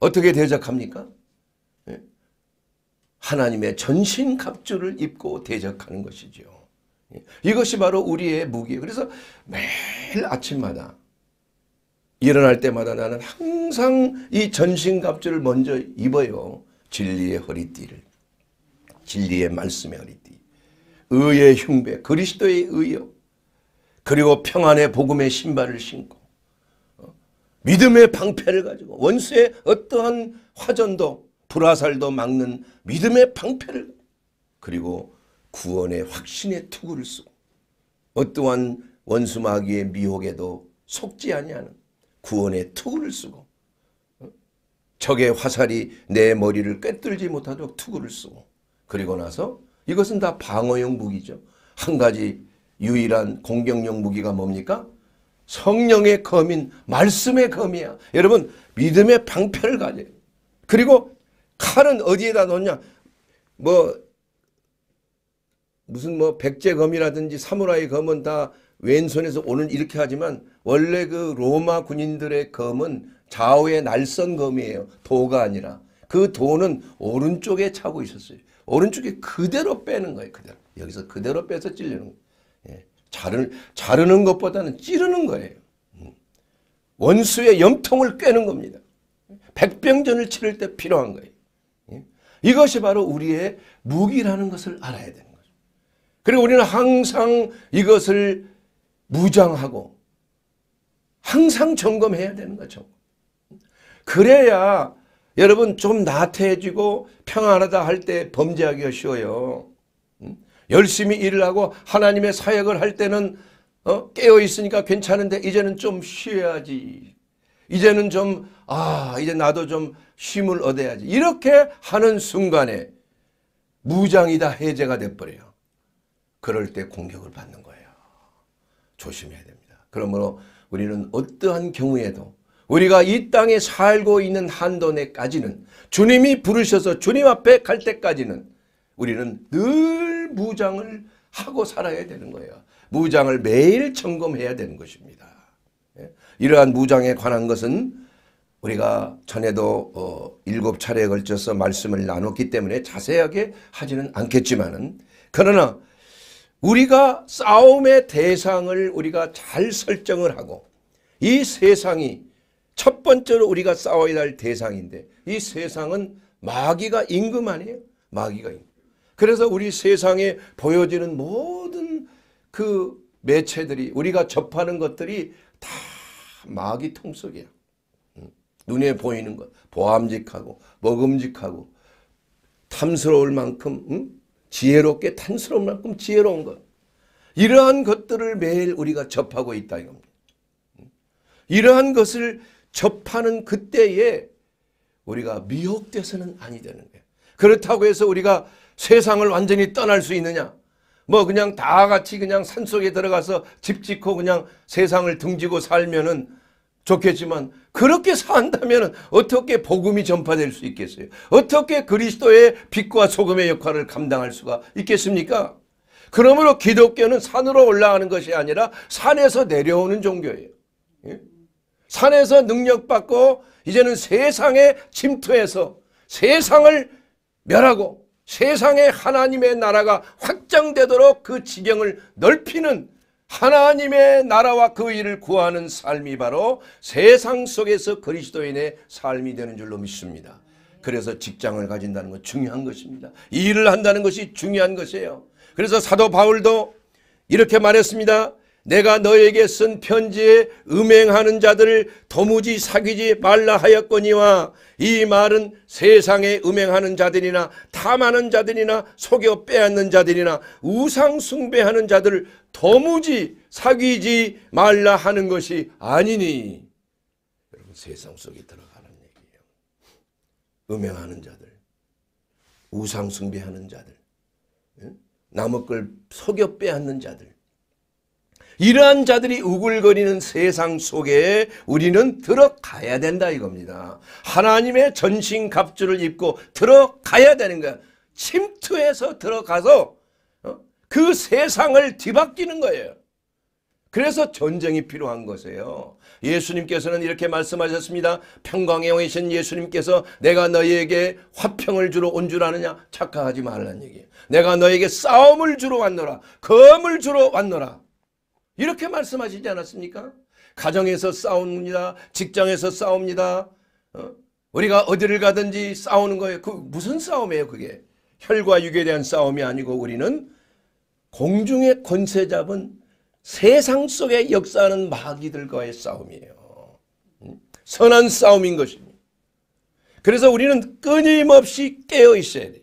어떻게 대적합니까? 하나님의 전신 갑주를 입고 대적하는 것이죠. 예. 이것이 바로 우리의 무기예요. 그래서 매일 아침마다 일어날 때마다 나는 항상 이 전신 갑주를 먼저 입어요. 진리의 허리띠를. 진리의 말씀의 허리띠. 의의 흉배, 그리스도의 의요. 그리고 평안의 복음의 신발을 신고 어, 믿음의 방패를 가지고 원수의 어떠한 화전도 불화살도 막는 믿음의 방패를 그리고 구원의 확신의 투구를 쓰고 어떠한 원수 마귀의 미혹에도 속지 아니하는 구원의 투구를 쓰고 어? 적의 화살이 내 머리를 꿰뚫지 못하도록 투구를 쓰고 그리고 나서 이것은 다 방어용 무기죠. 한 가지 유일한 공격용 무기가 뭡니까? 성령의 검인 말씀의 검이야. 여러분 믿음의 방패를 가져요. 그리고 칼은 어디에다 놓냐? 뭐 무슨 뭐 백제검이라든지 사무라이 검은 다 왼손에서 오는 이렇게 하지만 원래 그 로마 군인들의 검은 좌우의 날선 검이에요. 도가 아니라. 그 도는 오른쪽에 차고 있었어요. 오른쪽에 그대로 빼는 거예요. 그대로. 여기서 그대로 빼서 찔리는 거예요. 예. 자르, 자르는 것보다는 찌르는 거예요. 음. 원수의 염통을 꿰는 겁니다. 백병전을 치를 때 필요한 거예요. 이것이 바로 우리의 무기라는 것을 알아야 되는 거죠. 그리고 우리는 항상 이것을 무장하고 항상 점검해야 되는 거죠. 그래야 여러분 좀 나태해지고 평안하다 할 때 범죄하기가 쉬워요. 음? 열심히 일을 하고 하나님의 사역을 할 때는 어? 깨어 있으니까 괜찮은데 이제는 좀 쉬어야지. 이제는 좀, 아, 이제 나도 좀 쉼을 얻어야지. 이렇게 하는 순간에 무장이 다 해제가 돼버려요. 그럴 때 공격을 받는 거예요. 조심해야 됩니다. 그러므로 우리는 어떠한 경우에도 우리가 이 땅에 살고 있는 한도내까지는 주님이 부르셔서 주님 앞에 갈 때까지는 우리는 늘 무장을 하고 살아야 되는 거예요. 무장을 매일 점검해야 되는 것입니다. 이러한 무장에 관한 것은 우리가 전에도 어, 일곱 차례에 걸쳐서 말씀을 나눴기 때문에 자세하게 하지는 않겠지만은 그러나 우리가 싸움의 대상을 우리가 잘 설정을 하고 이 세상이 첫 번째로 우리가 싸워야 할 대상인데 이 세상은 마귀가 임금 아니에요? 마귀가 임금. 그래서 우리 세상에 보여지는 모든 그 매체들이 우리가 접하는 것들이 다 마귀 통속이야. 눈에 보이는 것, 보암직하고 먹음직하고 탐스러울 만큼 음? 지혜롭게 탐스러울 만큼 지혜로운 것. 이러한 것들을 매일 우리가 접하고 있다 이겁니다. 이러한 것을 접하는 그때에 우리가 미혹돼서는 아니 되는 거예요. 그렇다고 해서 우리가 세상을 완전히 떠날 수 있느냐? 뭐 그냥 다 같이 그냥 산속에 들어가서 집 짓고 그냥 세상을 등지고 살면은 좋겠지만 그렇게 산다면 어떻게 복음이 전파될 수 있겠어요? 어떻게 그리스도의 빛과 소금의 역할을 감당할 수가 있겠습니까? 그러므로 기독교는 산으로 올라가는 것이 아니라 산에서 내려오는 종교예요. 예? 산에서 능력받고 이제는 세상에 침투해서 세상을 멸하고 세상에 하나님의 나라가 확장되도록 그 지경을 넓히는 하나님의 나라와 그 일을 구하는 삶이 바로 세상 속에서 그리스도인의 삶이 되는 줄로 믿습니다. 그래서 직장을 가진다는 건 중요한 것입니다. 일을 한다는 것이 중요한 것이에요. 그래서 사도 바울도 이렇게 말했습니다. 내가 너에게 쓴 편지에 음행하는 자들을 도무지 사귀지 말라 하였거니와 이 말은 세상에 음행하는 자들이나 탐하는 자들이나 속여 빼앗는 자들이나 우상 숭배하는 자들 도무지 사귀지 말라 하는 것이 아니니 여러분 세상 속에 들어가는 얘기예요. 음행하는 자들, 우상 숭배하는 자들, 나의걸 속여 빼앗는 자들 이러한 자들이 우글거리는 세상 속에 우리는 들어가야 된다 이겁니다. 하나님의 전신 갑주를 입고 들어가야 되는 거야. 침투해서 들어가서 어? 그 세상을 뒤바뀌는 거예요. 그래서 전쟁이 필요한 것이에요. 예수님께서는 이렇게 말씀하셨습니다. 평강의 영이신 예수님께서 내가 너희에게 화평을 주러 온 줄 아느냐? 착각하지 말란 얘기예요. 내가 너에게 싸움을 주러 왔노라. 검을 주러 왔노라. 이렇게 말씀하시지 않았습니까? 가정에서 싸웁니다. 직장에서 싸웁니다. 어? 우리가 어디를 가든지 싸우는 거예요. 그 무슨 싸움이에요, 그게? 혈과 육에 대한 싸움이 아니고 우리는 공중의 권세 잡은 세상 속에 역사하는 마귀들과의 싸움이에요. 음? 선한 싸움인 것입니다. 그래서 우리는 끊임없이 깨어 있어야 돼.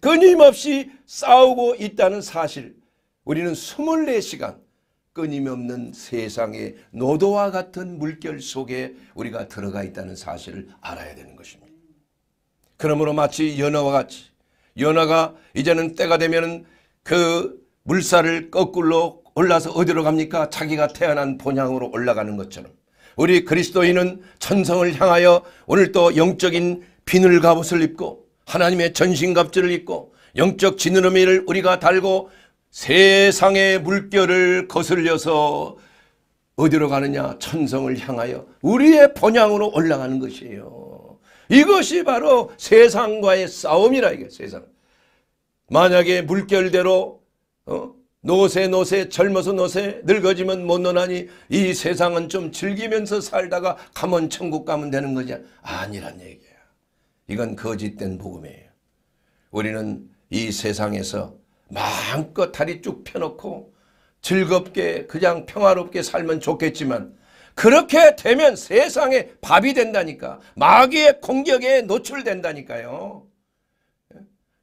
끊임없이 싸우고 있다는 사실. 우리는 24시간 끊임없는 세상의 노도와 같은 물결 속에 우리가 들어가 있다는 사실을 알아야 되는 것입니다. 그러므로 마치 연어와 같이 연어가 이제는 때가 되면 그 물살을 거꾸로 올라서 어디로 갑니까? 자기가 태어난 본향으로 올라가는 것처럼 우리 그리스도인은 천성을 향하여 오늘도 영적인 비늘 갑옷을 입고 하나님의 전신 갑주를 입고 영적 지느러미를 우리가 달고 세상의 물결을 거슬려서 어디로 가느냐 천성을 향하여 우리의 본향으로 올라가는 것이에요. 이것이 바로 세상과의 싸움이라 이게 세상. 만약에 물결대로 어? 노세 노세 젊어서 노세 늙어지면 못 노나니 이 세상은 좀 즐기면서 살다가 가면 천국 가면 되는 거지 아니란 얘기야. 이건 거짓된 복음이에요. 우리는 이 세상에서 마음껏 다리 쭉 펴놓고 즐겁게 그냥 평화롭게 살면 좋겠지만 그렇게 되면 세상에 밥이 된다니까 마귀의 공격에 노출된다니까요.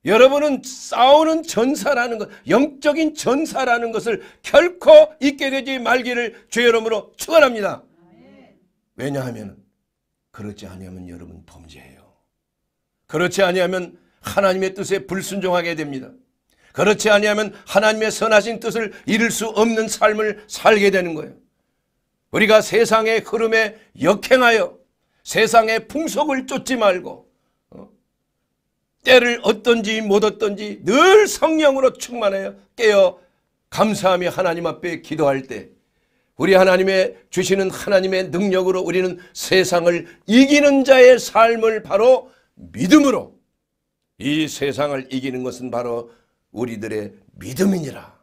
여러분은 싸우는 전사라는 것, 영적인 전사라는 것을 결코 잊게 되지 말기를 주의 이름으로 축원합니다. 왜냐하면 그렇지 아니하면 여러분 범죄예요. 그렇지 아니하면 하나님의 뜻에 불순종하게 됩니다. 그렇지 아니하면 하나님의 선하신 뜻을 이룰 수 없는 삶을 살게 되는 거예요. 우리가 세상의 흐름에 역행하여 세상의 풍속을 쫓지 말고 어? 때를 얻든지 못 얻든지 늘 성령으로 충만하여 깨어 감사하며 하나님 앞에 기도할 때 우리 하나님의 주시는 하나님의 능력으로 우리는 세상을 이기는 자의 삶을 바로 믿음으로 이 세상을 이기는 것은 바로 우리들의 믿음이니라.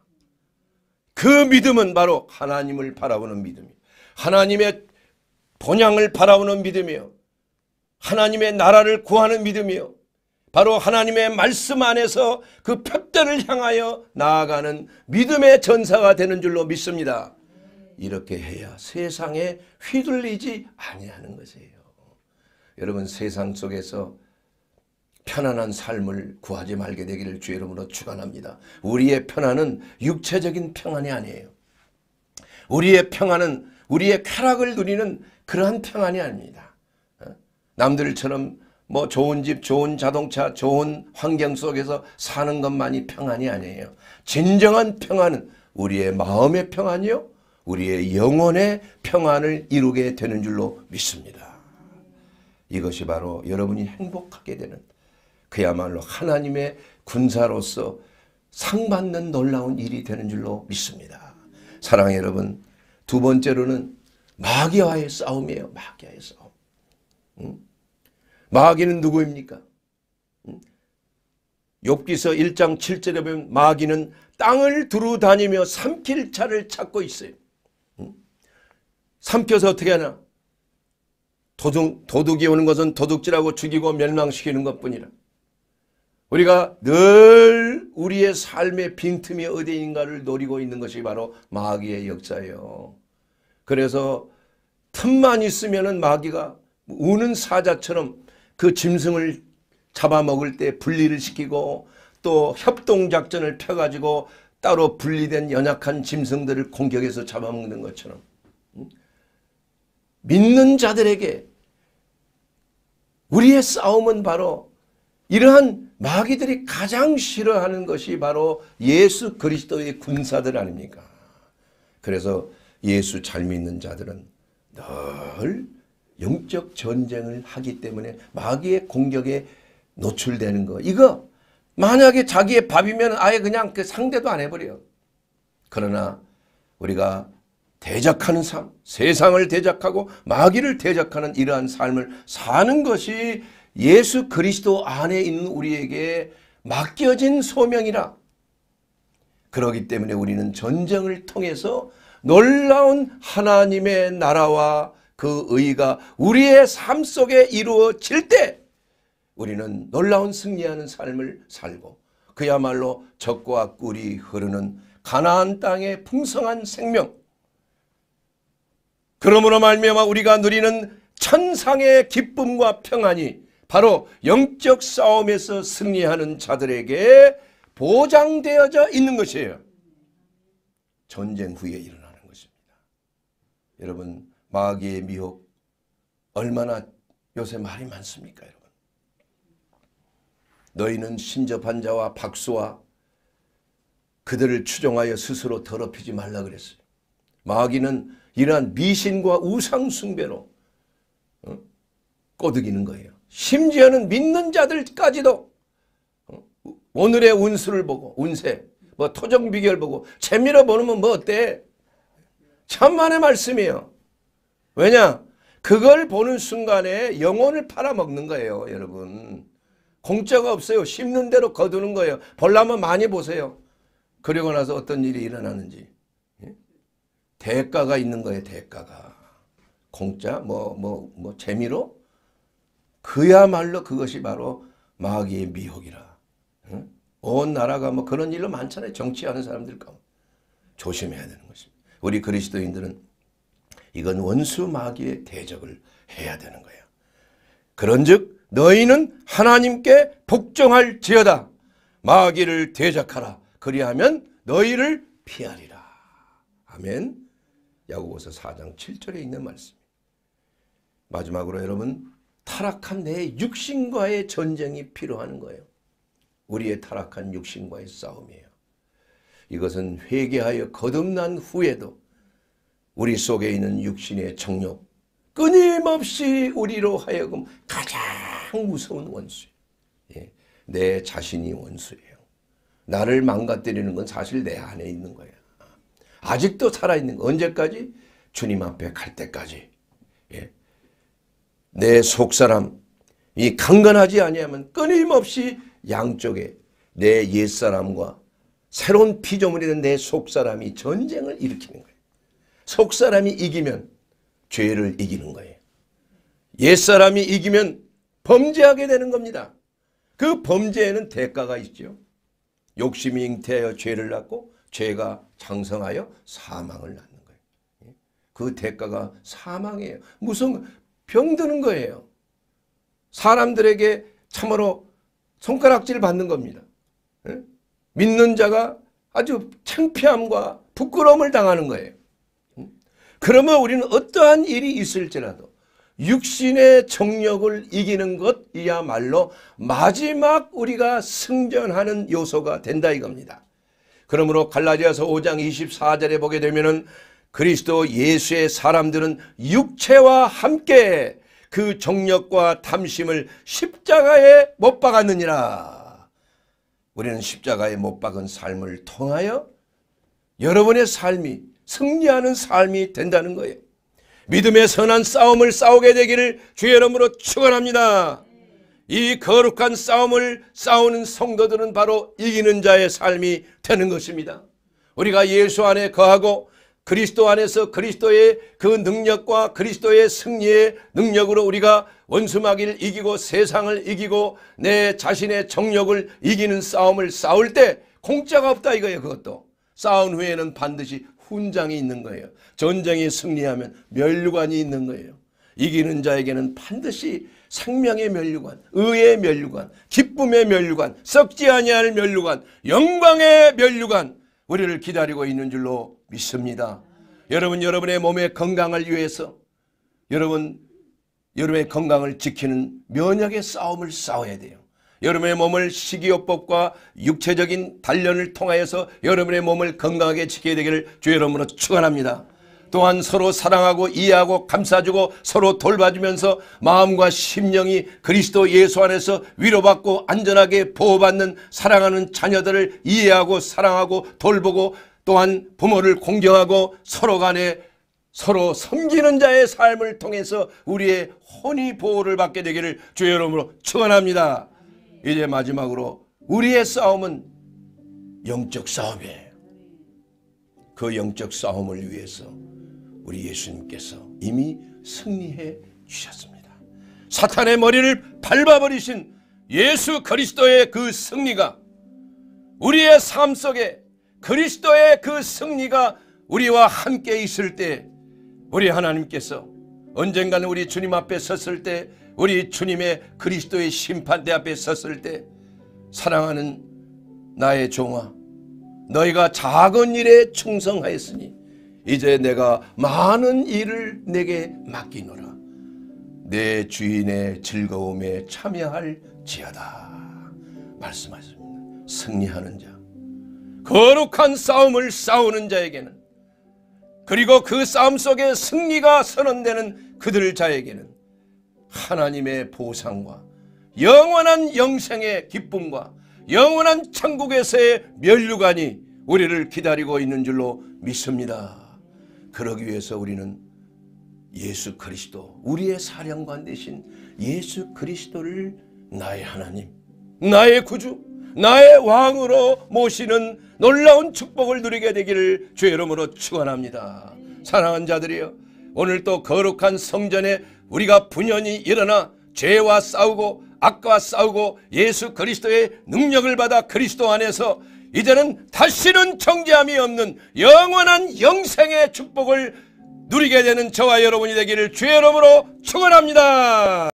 그 믿음은 바로 하나님을 바라보는 믿음이요 하나님의 본향을 바라보는 믿음이요. 하나님의 나라를 구하는 믿음이요. 바로 하나님의 말씀 안에서 그 표대를 향하여 나아가는 믿음의 전사가 되는 줄로 믿습니다. 이렇게 해야 세상에 휘둘리지 아니하는 것이에요. 여러분 세상 속에서 편안한 삶을 구하지 말게 되기를 주의 이름으로 축간합니다 우리의 편안은 육체적인 평안이 아니에요. 우리의 평안은 우리의 쾌락을 누리는 그러한 평안이 아닙니다. 어? 남들처럼 뭐 좋은 집, 좋은 자동차, 좋은 환경 속에서 사는 것만이 평안이 아니에요. 진정한 평안은 우리의 마음의 평안이요. 우리의 영혼의 평안을 이루게 되는 줄로 믿습니다. 이것이 바로 여러분이 행복하게 되는 그야말로 하나님의 군사로서 상받는 놀라운 일이 되는 줄로 믿습니다. 사랑해 여러분 두 번째로는 마귀와의 싸움이에요. 마귀와의 싸움. 음? 마귀는 누구입니까? 음? 기서 1장 7절에 보면 마귀는 땅을 두루 다니며 삼킬 차를 찾고 있어요. 음? 삼켜서 어떻게 하나? 도둑, 도둑이 오는 것은 도둑질하고 죽이고 멸망시키는 것뿐이라. 우리가 늘 우리의 삶의 빈틈이 어디인가를 노리고 있는 것이 바로 마귀의 역사예요. 그래서 틈만 있으면 마귀가 우는 사자처럼 그 짐승을 잡아먹을 때 분리를 시키고 또 협동작전을 펴가지고 따로 분리된 연약한 짐승들을 공격해서 잡아먹는 것처럼 믿는 자들에게 우리의 싸움은 바로 이러한 마귀들이 가장 싫어하는 것이 바로 예수 그리스도의 군사들 아닙니까? 그래서 예수 잘 믿는 자들은 늘 영적 전쟁을 하기 때문에 마귀의 공격에 노출되는 거. 이거 만약에 자기의 밥이면 아예 그냥 그 상대도 안 해버려. 그러나 우리가 대적하는 삶, 세상을 대적하고 마귀를 대적하는 이러한 삶을 사는 것이 예수 그리스도 안에 있는 우리에게 맡겨진 소명이라. 그러기 때문에 우리는 전쟁을 통해서 놀라운 하나님의 나라와 그 의가 우리의 삶 속에 이루어질 때 우리는 놀라운 승리하는 삶을 살고 그야말로 적과 꿀이 흐르는 가나안 땅의 풍성한 생명 그러므로 말미암아 우리가 누리는 천상의 기쁨과 평안이 바로 영적 싸움에서 승리하는 자들에게 보장되어져 있는 것이에요. 전쟁 후에 일어나는 것입니다. 여러분 마귀의 미혹 얼마나 요새 말이 많습니까 여러분. 너희는 신접한 자와 박수와 그들을 추종하여 스스로 더럽히지 말라 그랬어요. 마귀는 이러한 미신과 우상숭배로 어? 꼬드기는 거예요. 심지어는 믿는 자들까지도 어? 오늘의 운수를 보고 운세 뭐 토정 비결 보고 재미로 보는 건 뭐 어때? 천만의 말씀이에요. 왜냐? 그걸 보는 순간에 영혼을 팔아먹는 거예요. 여러분. 공짜가 없어요. 심는 대로 거두는 거예요. 볼라면 많이 보세요. 그리고 나서 어떤 일이 일어나는지. 예? 대가가 있는 거예요. 대가가. 공짜? 뭐, 뭐, 뭐 재미로? 그야말로 그것이 바로 마귀의 미혹이라. 응? 온 나라가 뭐 그런 일로 많잖아요. 정치하는 사람들 가운 조심해야 되는 것입니다. 우리 그리스도인들은 이건 원수 마귀의 대적을 해야 되는 거예요. 그런즉 너희는 하나님께 복종할 지어다. 마귀를 대적하라. 그리하면 너희를 피하리라. 아멘. 야고보서 4장 7절에 있는 말씀. 마지막으로 여러분 타락한 내 육신과의 전쟁이 필요한 거예요. 우리의 타락한 육신과의 싸움이에요. 이것은 회개하여 거듭난 후에도 우리 속에 있는 육신의 정욕 끊임없이 우리로 하여금 가장 무서운 원수예요. 예, 내 자신이 원수예요. 나를 망가뜨리는 건 사실 내 안에 있는 거예요. 아직도 살아있는 거 언제까지? 주님 앞에 갈 때까지. 예. 내 속사람 이 강건하지 아니하면 끊임없이 양쪽에 내 옛사람과 새로운 피조물이 되내 속사람이 전쟁을 일으키는 거예요. 속사람이 이기면 죄를 이기는 거예요. 옛사람이 이기면 범죄하게 되는 겁니다. 그 범죄에는 대가가 있죠. 욕심이 잉태하여 죄를 낳고 죄가 장성하여 사망을 낳는 거예요. 예? 그 대가가 사망이에요. 무슨 병드는 거예요. 사람들에게 참으로 손가락질 받는 겁니다. 예? 믿는 자가 아주 창피함과 부끄러움을 당하는 거예요. 음? 그러면 우리는 어떠한 일이 있을지라도 육신의 정력을 이기는 것이야말로 마지막 우리가 승전하는 요소가 된다 이겁니다. 그러므로 갈라디아서 5장 24절에 보게 되면은 그리스도 예수의 사람들은 육체와 함께 그 정력과 탐심을 십자가에 못 박았느니라. 우리는 십자가에 못 박은 삶을 통하여 여러분의 삶이 승리하는 삶이 된다는 거예요. 믿음의 선한 싸움을 싸우게 되기를 주의 이름으로 축원합니다. 이 거룩한 싸움을 싸우는 성도들은 바로 이기는 자의 삶이 되는 것입니다. 우리가 예수 안에 거하고 그리스도 안에서 그리스도의 그 능력과 그리스도의 승리의 능력으로 우리가 원수마귀를 이기고 세상을 이기고 내 자신의 정력을 이기는 싸움을 싸울 때 공짜가 없다 이거예요 그것도. 싸운 후에는 반드시 훈장이 있는 거예요. 전쟁이 승리하면 멸류관이 있는 거예요. 이기는 자에게는 반드시 생명의 멸류관, 의의 멸류관, 기쁨의 멸류관, 썩지 아니할 멸류관, 영광의 멸류관 우리를 기다리고 있는 줄로 믿습니다. 여러분 여러분의 몸의 건강을 위해서 여러분 여러분의 건강을 지키는 면역의 싸움을 싸워야 돼요. 여러분의 몸을 식이요법과 육체적인 단련을 통하여서 여러분의 몸을 건강하게 지켜야 되기를 주의 이름으로 축원합니다. 또한 서로 사랑하고 이해하고 감싸주고 서로 돌봐주면서 마음과 심령이 그리스도 예수 안에서 위로받고 안전하게 보호받는 사랑하는 자녀들을 이해하고 사랑하고 돌보고 또한 부모를 공경하고 서로 간에 서로 섬기는 자의 삶을 통해서 우리의 혼이 보호를 받게 되기를 주의 이름으로 축원합니다. 이제 마지막으로 우리의 싸움은 영적 싸움이에요. 그 영적 싸움을 위해서 우리 예수님께서 이미 승리해 주셨습니다. 사탄의 머리를 밟아버리신 예수 그리스도의 그 승리가 우리의 삶 속에 그리스도의 그 승리가 우리와 함께 있을 때 우리 하나님께서 언젠가는 우리 주님 앞에 섰을 때 우리 주님의 그리스도의 심판대 앞에 섰을 때 사랑하는 나의 종아 너희가 작은 일에 충성하였으니 이제 내가 많은 일을 내게 맡기노라 내 주인의 즐거움에 참여할지어다 말씀하십니다 승리하는 자 거룩한 싸움을 싸우는 자에게는 그리고 그 싸움 속에 승리가 선언되는 그들 자에게는 하나님의 보상과 영원한 영생의 기쁨과 영원한 천국에서의 멸류관이 우리를 기다리고 있는 줄로 믿습니다. 그러기 위해서 우리는 예수 그리스도, 우리의 사령관 대신 예수 그리스도를 나의 하나님, 나의 구주, 나의 왕으로 모시는 놀라운 축복을 누리게 되기를 주의 이름으로 축원합니다. 사랑한 자들이여 오늘 또 거룩한 성전에 우리가 분연히 일어나 죄와 싸우고 악과 싸우고 예수 그리스도의 능력을 받아 그리스도 안에서 이제는 다시는 정죄함이 없는 영원한 영생의 축복을 누리게 되는 저와 여러분이 되기를 주의 이름으로 축원합니다.